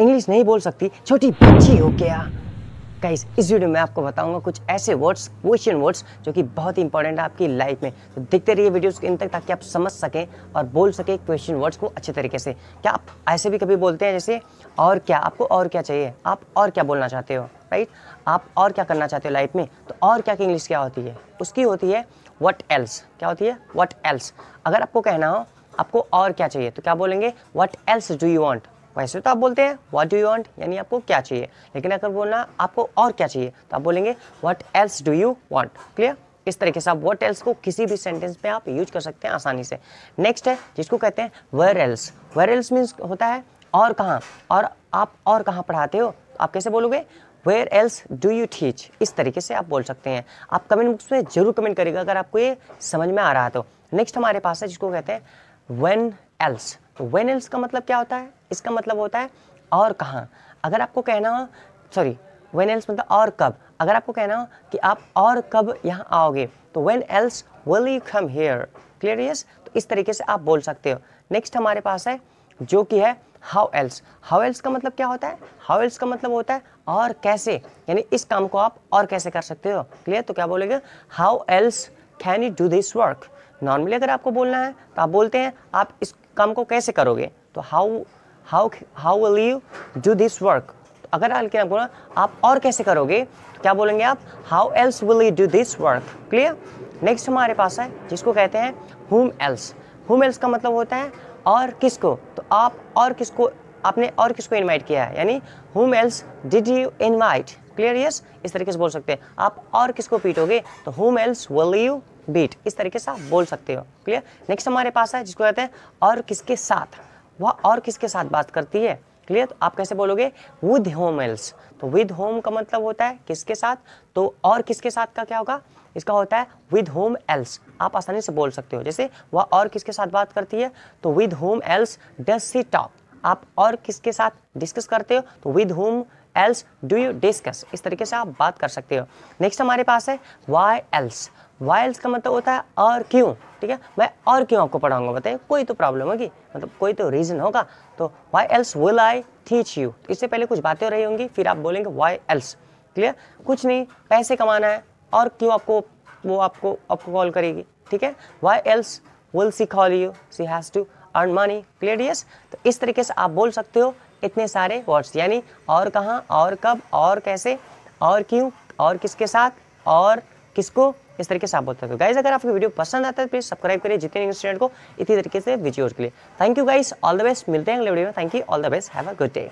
English नहीं बोल सकती छोटी बच्ची हो क्या गाइस इस वीडियो में आपको बताऊंगा कुछ ऐसे वर्ड्स क्वेश्चन वर्ड्स जो कि बहुत ही इंपॉर्टेंट है आपकी लाइफ में तो देखते रहिए वीडियोस इन तक ताकि आप समझ सकें और बोल सकें क्वेश्चन वर्ड्स को अच्छे तरीके से क्या आप ऐसे भी कभी बोलते हैं जैसे और क्या आपको और क्या चाहिए आप और क्या बोलना चाहते हो राइट आप और क्या करना चाहते हो लाइफ में तो और क्या की इंग्लिश क्या होती है उसकी होती है वट एल्स क्या होती है वट एल्स अगर आपको कहना हो आपको और क्या चाहिए तो क्या बोलेंगे what else do you want वैसे तो आप बोलते हैं व्हाट डू यू वांट यानी आपको क्या चाहिए लेकिन अगर बोलना आपको और क्या चाहिए तो आप बोलेंगे what else do you want clear इस तरीके से आप वट एल्स को किसी भी सेंटेंस में आप यूज कर सकते हैं आसानी से नेक्स्ट है जिसको कहते हैं where else where else means होता है और कहाँ और आप और कहाँ पढ़ाते हो तो आप कैसे बोलोगे where else do you teach इस तरीके से आप बोल सकते हैं आप कमेंट बॉक्स में जरूर कमेंट करिएगा अगर आपको ये समझ में आ रहा है तो नेक्स्ट हमारे पास है जिसको कहते हैं वन एल्स वेन तो एल्स का मतलब क्या होता है इसका मतलब होता है और कहाँ अगर आपको कहना हो सॉरी वेन एल्स मतलब और कब अगर आपको कहना हो कि आप और कब यहाँ आओगे तो when else will you come here clear yes तो इस तरीके से आप बोल सकते हो नेक्स्ट हमारे पास है जो कि है हाउ एल्स हाउ एल्स का मतलब क्या होता है हाउ एल्स का मतलब होता है और कैसे यानी इस काम को आप और कैसे कर सकते हो क्लियर तो क्या बोलेंगे how else can you do this work normally अगर आपको बोलना है तो आप बोलते हैं आप इस काम को कैसे करोगे तो how how how will you do this work अगर हल्के आपको आप और कैसे करोगे क्या बोलेंगे आप how else will you do this work clear next हमारे पास है जिसको कहते हैं हुम एल्स हुम एल्स का मतलब होता है और किसको तो आप और किसको आपने और किसको इनवाइट किया है यानी whom else did you invite clear yes इस तरीके से बोल सकते हैं आप और किसको पीटोगे तो whom else will you beat इस तरीके से आप बोल सकते हो क्लियर नेक्स्ट हमारे पास है जिसको कहते हैं और किसके साथ वह और किसके साथ बात करती है क्लियर तो आप कैसे बोलोगे विद होम एल्स तो विद होम का मतलब होता है किसके साथ तो और किसके साथ का क्या होगा इसका होता है विद होम एल्स आप आसानी से बोल सकते हो जैसे वह और किसके साथ बात करती है तो with whom else does she talk आप और किसके साथ डिस्कस करते हो तो with whom else do you discuss इस तरीके से आप बात कर सकते हो नेक्स्ट हमारे पास है वाई एल्स वाई एल्स का मतलब होता है और क्यों ठीक है मैं और क्यों आपको पढ़ाऊंगा बताइए कोई तो प्रॉब्लम होगी मतलब कोई तो रीज़न होगा तो why else will I teach you इससे पहले कुछ बातें हो रही होंगी फिर आप बोलेंगे वाई एल्स क्लियर कुछ नहीं पैसे कमाना है और क्यों आपको वो आपको आपको कॉल करेगी ठीक है why else will she call you she has to earn money clear yes तो इस तरीके से आप बोल सकते हो इतने सारे वर्ड्स यानी और कहाँ और कब और कैसे और क्यों और किसके साथ और किसको इस तरीके से आप बोलते हो तो गाइज अगर आपको वीडियो पसंद आता है प्लीज तो सब्सक्राइब करिए जितने स्टूडेंट को इसी तरीके से वीडियोज के लिए thank you guys all the best मिलते हैं अगले वीडियो में thank you all the best have a good day